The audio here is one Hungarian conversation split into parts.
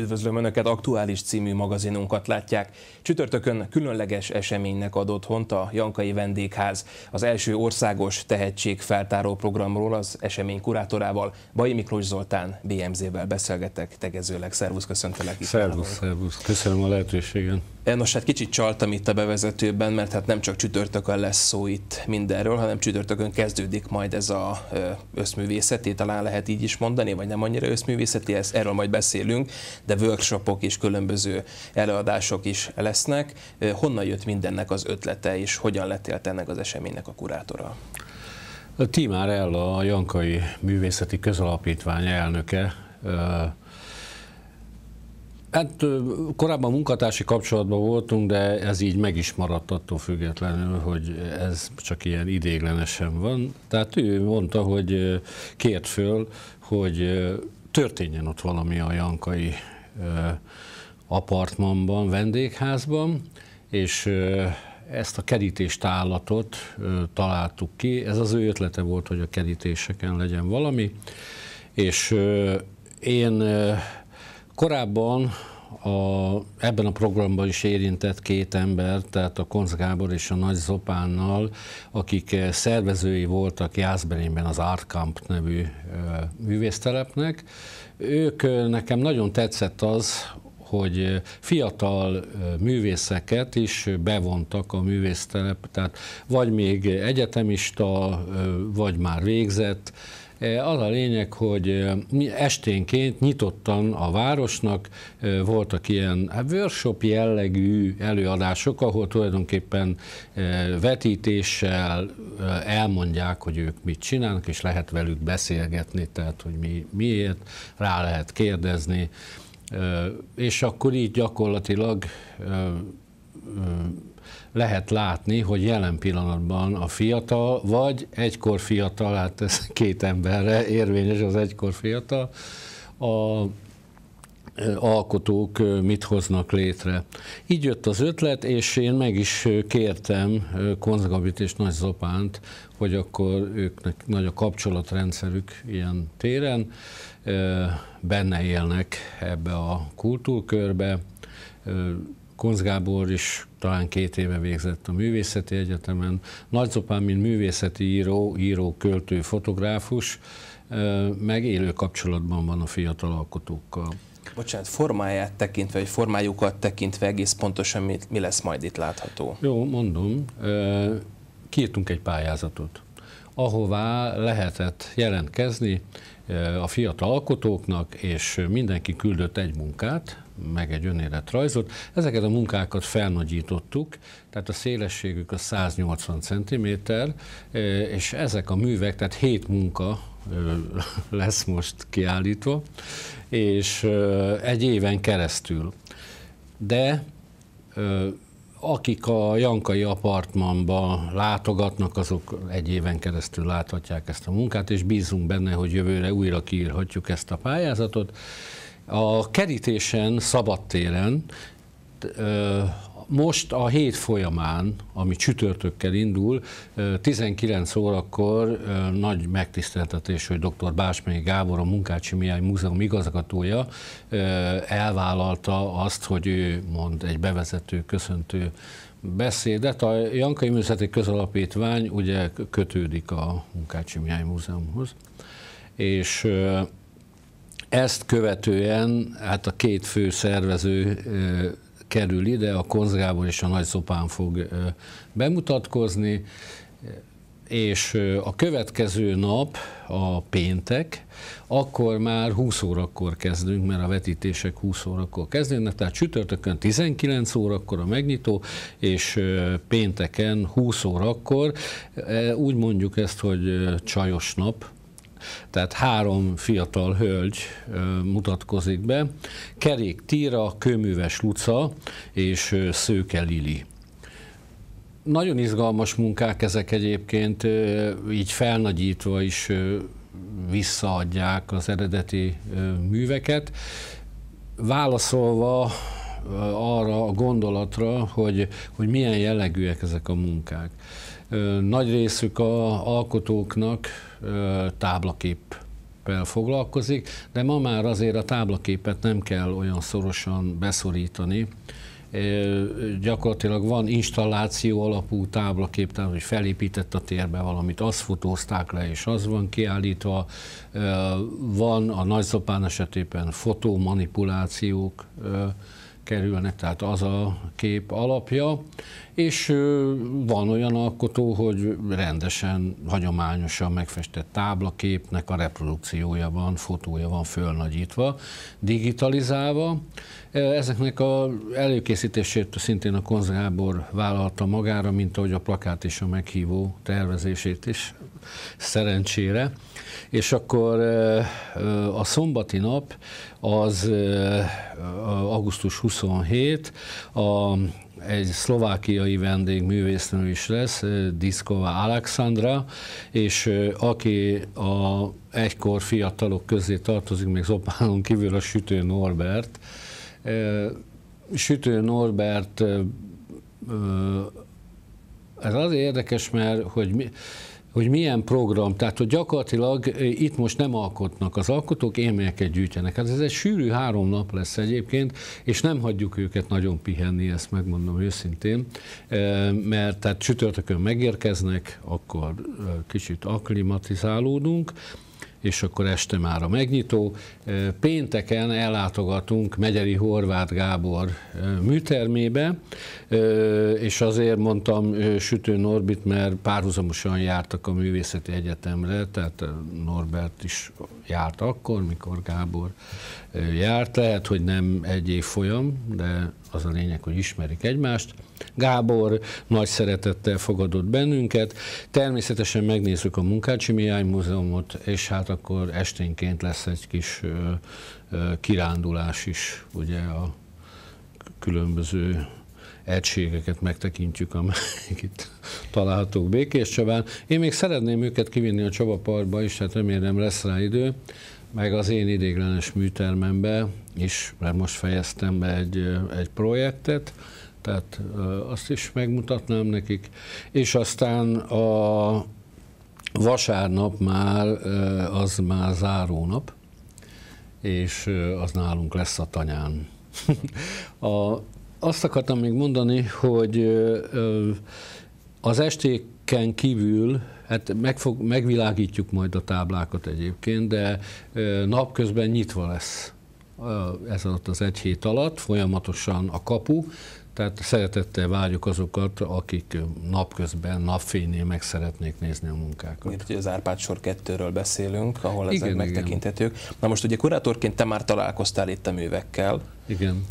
Üdvözlöm Önöket, aktuális című magazinunkat látják. Csütörtökön különleges eseménynek adott hont a Jankai Vendégház. Az első országos tehetségfeltáró programról az esemény kurátorával Bai Miklós Zoltán BMZ-vel beszélgetek. Tegezőleg, szervusz, köszöntelek. Szervusz, szervusz, köszönöm a lehetőségen. Eh, nos, hát kicsit csaltam itt a bevezetőben, mert hát nem csak csütörtökön lesz szó itt mindenről, hanem csütörtökön kezdődik majd ez a eh, összművészeti, talán lehet így is mondani, vagy nem annyira összművészeti, ez, erről majd beszélünk, de workshopok és különböző előadások is lesznek. Eh, honnan jött mindennek az ötlete, és hogyan lettél ennek az eseménynek a kurátora? Timár Ella, a Jankai Művészeti Közalapítvány elnöke, Hát korábban munkatársi kapcsolatban voltunk, de ez így meg is maradt attól függetlenül, hogy ez csak ilyen idéglenesen van. Tehát ő mondta, hogy kért föl, hogy történjen ott valami a Jankai apartmanban, vendégházban, és ezt a kerítéstállatot találtuk ki. Ez az ő ötlete volt, hogy a kerítéseken legyen valami, és én Korábban a, ebben a programban is érintett két ember, tehát a Konz Gábor és a Nagy Zopánnal, akik eh, szervezői voltak Jászberényben az Art Camp nevű eh, művésztelepnek. Ők eh, nekem nagyon tetszett az, hogy fiatal művészeket is bevontak a művésztelep, tehát vagy még egyetemista, vagy már végzett, E, az a lényeg, hogy e, mi esténként nyitottan a városnak e, voltak ilyen hát, workshop jellegű előadások, ahol tulajdonképpen vetítéssel elmondják, hogy ők mit csinálnak, és lehet velük beszélgetni, tehát hogy mi, miért, rá lehet kérdezni, és akkor így gyakorlatilag lehet látni, hogy jelen pillanatban a fiatal, vagy egykor fiatal, hát ez két emberre érvényes az egykor fiatal, a alkotók mit hoznak létre. Így jött az ötlet, és én meg is kértem Konzgabit és Nagy Zopánt, hogy akkor őknek nagy a kapcsolatrendszerük ilyen téren, benne élnek ebbe a kultúrkörbe. Konz Gábor is talán két éve végzett a Művészeti Egyetemen. Nagyzopán, mint művészeti író, író, költő, fotográfus, meg élő kapcsolatban van a fiatal alkotókkal. Bocsánat, formáját tekintve, vagy formájukat tekintve egész pontosan mi, mi lesz majd itt látható? Jó, mondom. Kiírtunk egy pályázatot, ahová lehetett jelentkezni a fiatal alkotóknak, és mindenki küldött egy munkát, meg egy önéletrajzot. Ezeket a munkákat felnagyítottuk, tehát a szélességük a 180 cm, és ezek a művek, tehát hét munka lesz most kiállítva, és egy éven keresztül. De akik a Jankai apartmanba látogatnak, azok egy éven keresztül láthatják ezt a munkát, és bízunk benne, hogy jövőre újra kiírhatjuk ezt a pályázatot, a kerítésen, szabadtéren most a hét folyamán, ami csütörtökkel indul, 19 órakor nagy megtiszteltetés, hogy dr. Básmény Gábor, a Munkácsi Mihály Múzeum igazgatója elvállalta azt, hogy ő mond egy bevezető, köszöntő beszédet. A Jankai Művészeti Közalapítvány ugye kötődik a Munkácsi Mihály Múzeumhoz, és ezt követően hát a két fő szervező kerül ide, a Konzgábor és a nagy Szopán fog bemutatkozni, és a következő nap, a péntek, akkor már 20 órakor kezdünk, mert a vetítések 20 órakor kezdődnek, tehát csütörtökön 19 órakor a megnyitó, és pénteken 20 órakor. Úgy mondjuk ezt, hogy csajos nap, tehát három fiatal hölgy mutatkozik be, Kerék Tíra, Kőműves Luca és Szőke Lili. Nagyon izgalmas munkák ezek egyébként, így felnagyítva is visszaadják az eredeti műveket. Válaszolva arra a gondolatra, hogy, hogy milyen jellegűek ezek a munkák. Nagy részük a alkotóknak táblakép foglalkozik, de ma már azért a táblaképet nem kell olyan szorosan beszorítani, gyakorlatilag van installáció alapú táblakép, tehát hogy felépített a térbe valamit, azt fotózták le, és az van kiállítva. Van a nagyszopán esetében fotomanipulációk, manipulációk kerülnek, tehát az a kép alapja, és van olyan alkotó, hogy rendesen, hagyományosan megfestett táblaképnek a reprodukciója van, fotója van fölnagyítva, digitalizálva. Ezeknek a előkészítését szintén a konzervábor vállalta magára, mint ahogy a plakát és a meghívó tervezését is szerencsére. És akkor a szombati nap az augusztus 27, a, egy szlovákiai művésznő is lesz, Diszkova Alexandra, és aki a egykor fiatalok közé tartozik, még Zopánon kívül a Sütő Norbert. Sütő Norbert ez az érdekes, mert hogy mi, hogy milyen program, tehát hogy gyakorlatilag itt most nem alkotnak, az alkotók élményeket gyűjtenek. Hát ez egy sűrű három nap lesz egyébként, és nem hagyjuk őket nagyon pihenni, ezt megmondom őszintén, mert tehát csütörtökön megérkeznek, akkor kicsit akklimatizálódunk, és akkor este már a megnyitó. Pénteken ellátogatunk Megyeri Horváth Gábor műtermébe, és azért mondtam Sütő Norbit, mert párhuzamosan jártak a Művészeti Egyetemre, tehát Norbert is járt akkor, mikor Gábor járt. Lehet, hogy nem egy évfolyam, de az a lényeg, hogy ismerik egymást. Gábor nagy szeretettel fogadott bennünket. Természetesen megnézzük a Munkácsi Mihály Múzeumot, és hát akkor esténként lesz egy kis kirándulás is, ugye a különböző egységeket megtekintjük, amelyek itt találhatók Békés Csabán. Én még szeretném őket kivinni a Csaba Parkba is, tehát remélem lesz rá idő, meg az én idéglenes műtermembe is, mert most fejeztem be egy, egy projektet, tehát azt is megmutatnám nekik, és aztán a vasárnap már az már zárónap, és az nálunk lesz a tanyán. a, azt akartam még mondani, hogy az estéken kívül, hát meg fog megvilágítjuk majd a táblákat egyébként, de napközben nyitva lesz ez alatt az egy hét alatt, folyamatosan a kapu, tehát szeretettel várjuk azokat, akik napközben, napfénynél meg szeretnék nézni a munkákat. Miért, hogy az Árpád sor kettőről beszélünk, ahol ezek igen, megtekinthetők. Igen. Na most ugye kurátorként te már találkoztál itt a művekkel. Igen.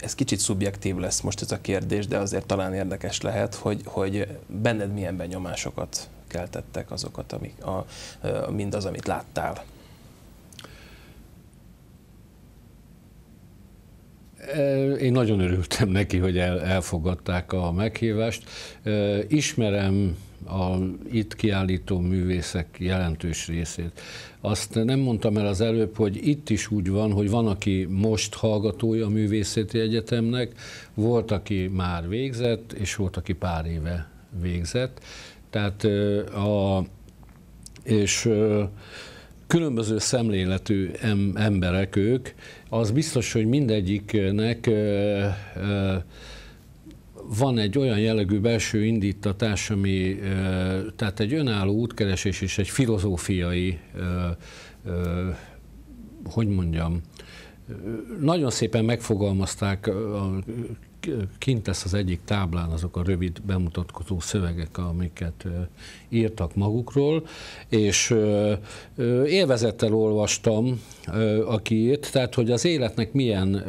Ez kicsit szubjektív lesz most ez a kérdés, de azért talán érdekes lehet, hogy, hogy benned milyen benyomásokat keltettek azokat, amik, a, mindaz, amit láttál. Én nagyon örültem neki, hogy el, elfogadták a meghívást. Ismerem a itt kiállító művészek jelentős részét. Azt nem mondtam el az előbb, hogy itt is úgy van, hogy van, aki most hallgatója a Művészeti Egyetemnek, volt, aki már végzett, és volt, aki pár éve végzett. Tehát a, és különböző szemléletű em, emberek ők, az biztos, hogy mindegyiknek ö, van egy olyan jellegű belső indítatás, ami, tehát egy önálló útkeresés és egy filozófiai, hogy mondjam, nagyon szépen megfogalmazták a kint lesz az egyik táblán azok a rövid bemutatkozó szövegek, amiket írtak magukról, és élvezettel olvastam akiét, tehát hogy az életnek milyen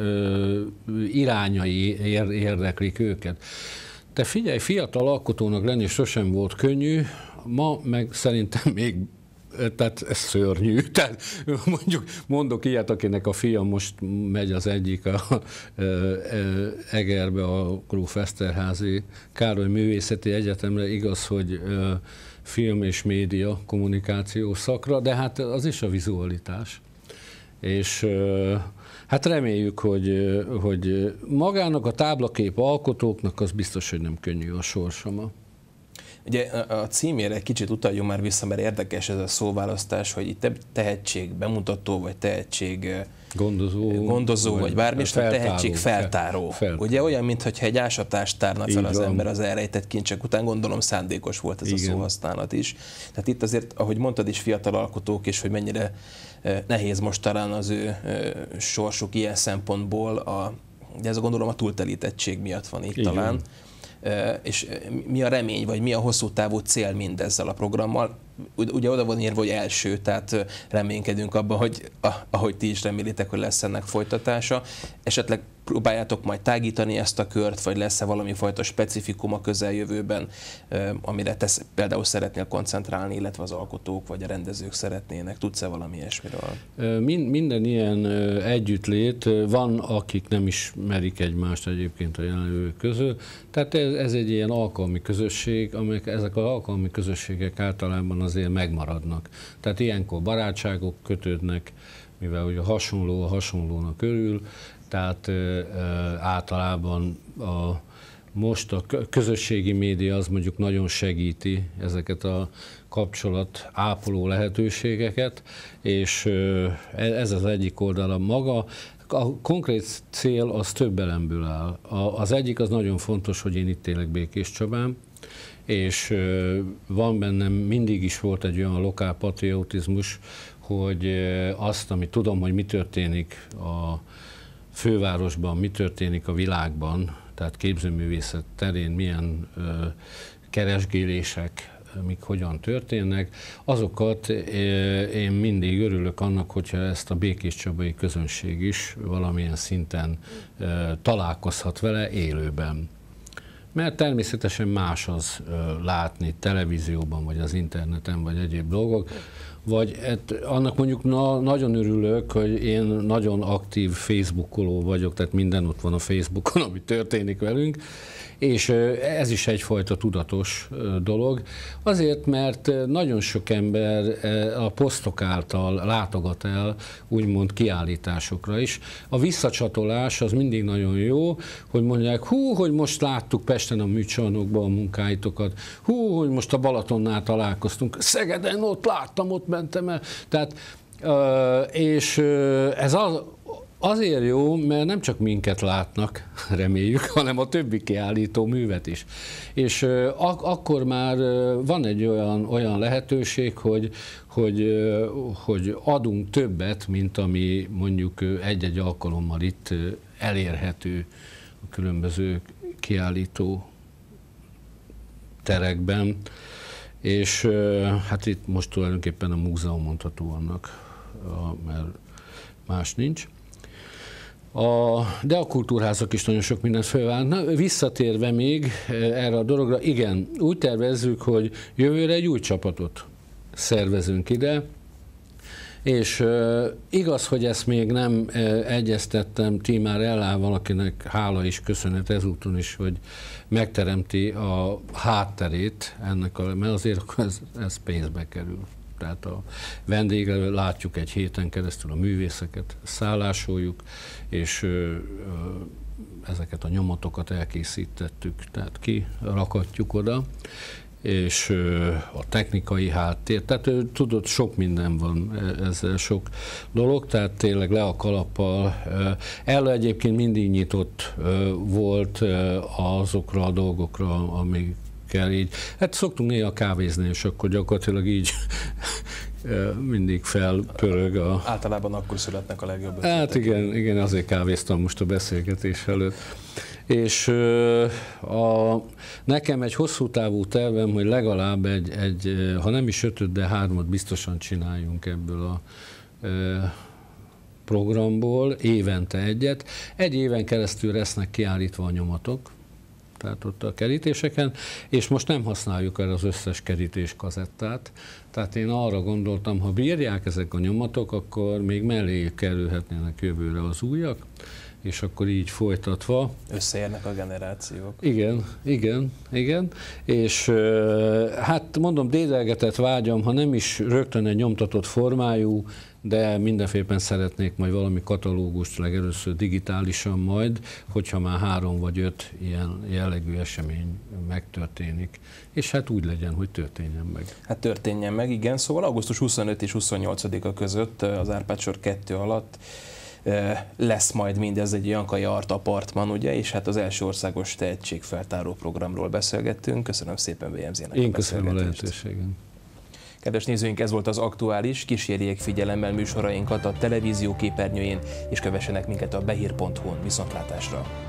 irányai érdeklik őket. Te figyelj, fiatal alkotónak lenni sosem volt könnyű, ma meg szerintem még tehát ez szörnyű. Tehát mondjuk mondok ilyet, akinek a fia most megy az egyik a, Egerbe a Gróf Eszterházi Károly Művészeti Egyetemre, igaz, hogy film és média kommunikáció szakra, de hát az is a vizualitás. És hát reméljük, hogy, hogy magának a táblakép alkotóknak az biztos, hogy nem könnyű a sorsama. Ugye a címére egy kicsit utaljunk már vissza, mert érdekes ez a szóválasztás, hogy itt tehetség bemutató, vagy tehetség gondozó, gondozó vagy, vagy bármi, és feltáró, tehetség feltáró. feltáró. Ugye olyan, mintha egy ásatást tárna fel az van. ember az elrejtett kincsek után, gondolom szándékos volt ez Igen. a szóhasználat is. Tehát itt azért, ahogy mondtad is, fiatal alkotók is, hogy mennyire nehéz most talán az ő sorsuk ilyen szempontból, a, de ez a gondolom a túltelítettség miatt van itt Igen. talán és mi a remény, vagy mi a hosszú távú cél mindezzel a programmal. Ugye oda van írva, hogy első, tehát reménykedünk abban, hogy ahogy ti is remélitek, hogy lesz ennek folytatása. Esetleg próbáljátok majd tágítani ezt a kört, vagy lesz-e valami fajta specifikum a közeljövőben, amire te például szeretnél koncentrálni, illetve az alkotók vagy a rendezők szeretnének? Tudsz-e valami ilyesmiről? Mind, minden ilyen együttlét van, akik nem ismerik egymást egyébként a jelenlők közül. Tehát ez, ez egy ilyen alkalmi közösség, amelyek ezek az alkalmi közösségek általában azért megmaradnak. Tehát ilyenkor barátságok kötődnek, mivel ugye hasonló a hasonlónak körül, tehát ö, ö, általában a, most a közösségi média az mondjuk nagyon segíti ezeket a kapcsolat ápoló lehetőségeket, és e, ez az egyik oldala maga. A konkrét cél az több elemből áll. Az egyik az nagyon fontos, hogy én itt élek Békés Csabán, és van bennem, mindig is volt egy olyan lokál patriotizmus, hogy azt, amit tudom, hogy mi történik a fővárosban mi történik a világban, tehát képzőművészet terén milyen ö, keresgélések, mik hogyan történnek, azokat én mindig örülök annak, hogyha ezt a Békés Csabai közönség is valamilyen szinten találkozhat vele élőben. Mert természetesen más az látni televízióban, vagy az interneten, vagy egyéb dolgok, vagy et, annak mondjuk na, nagyon örülök, hogy én nagyon aktív facebookoló vagyok, tehát minden ott van a facebookon, ami történik velünk, és ez is egyfajta tudatos dolog, azért, mert nagyon sok ember a posztok által látogat el úgymond kiállításokra is. A visszacsatolás az mindig nagyon jó, hogy mondják, hú, hogy most láttuk Pesten a műcsarnokban a munkáitokat, hú, hogy most a Balatonnál találkoztunk, Szegeden ott láttam, ott mentem el. Tehát és ez az, Azért jó, mert nem csak minket látnak, reméljük, hanem a többi kiállító művet is. És ak- akkor már van egy olyan, olyan lehetőség, hogy, hogy, hogy adunk többet, mint ami mondjuk egy-egy alkalommal itt elérhető a különböző kiállító terekben. És hát itt most tulajdonképpen a múzeum mondható annak, mert más nincs. A, de a kultúrházak is nagyon sok mindent felvállalnak. Visszatérve még eh, erre a dologra, igen, úgy tervezzük, hogy jövőre egy új csapatot szervezünk ide, és uh, igaz, hogy ezt még nem uh, egyeztettem Tímár Ellá akinek hála és köszönet ezúton is, hogy megteremti a hátterét ennek, a, mert azért ez, ez pénzbe kerül. Tehát a vendéglelő, látjuk egy héten keresztül a művészeket, szállásoljuk, és ezeket a nyomatokat elkészítettük, tehát kirakatjuk oda, és a technikai háttér, tehát tudod, sok minden van e, ezzel, sok dolog, tehát tényleg le a kalappal. Ella egyébként mindig nyitott volt azokra a dolgokra, amik emberekkel így. Hát szoktunk néha kávézni, és akkor gyakorlatilag így mindig felpörög a... Általában akkor születnek a legjobb ötletek. Hát igen, igen, azért kávéztam most a beszélgetés előtt. És a, nekem egy hosszú távú tervem, hogy legalább egy, egy, ha nem is ötöt, de hármat biztosan csináljunk ebből a programból, évente egyet. Egy éven keresztül lesznek kiállítva a nyomatok, tehát ott a kerítéseken, és most nem használjuk el az összes kerítés kazettát, tehát én arra gondoltam, ha bírják ezek a nyomatok, akkor még mellé kerülhetnének jövőre az újak, és akkor így folytatva. Összeérnek a generációk. Igen, igen, igen, és hát mondom, dédelgetett vágyam, ha nem is rögtön egy nyomtatott formájú, de mindenféppen szeretnék majd valami katalógust, legelőször digitálisan majd, hogyha már három vagy öt ilyen jellegű esemény megtörténik. És hát úgy legyen, hogy történjen meg. Hát történjen meg, igen. Szóval augusztus 25 és 28-a között eh, az Árpád sor 2 alatt eh, lesz majd mindez egy Jankai Art Apartman, ugye, és hát az első országos tehetségfeltáró programról beszélgettünk. Köszönöm szépen BMZ-nek Én a köszönöm a lehetőséget. Kedves nézőink, ez volt az aktuális, kísérjék figyelemmel műsorainkat a televízió képernyőjén, és kövessenek minket a behír.hu-n. Viszontlátásra!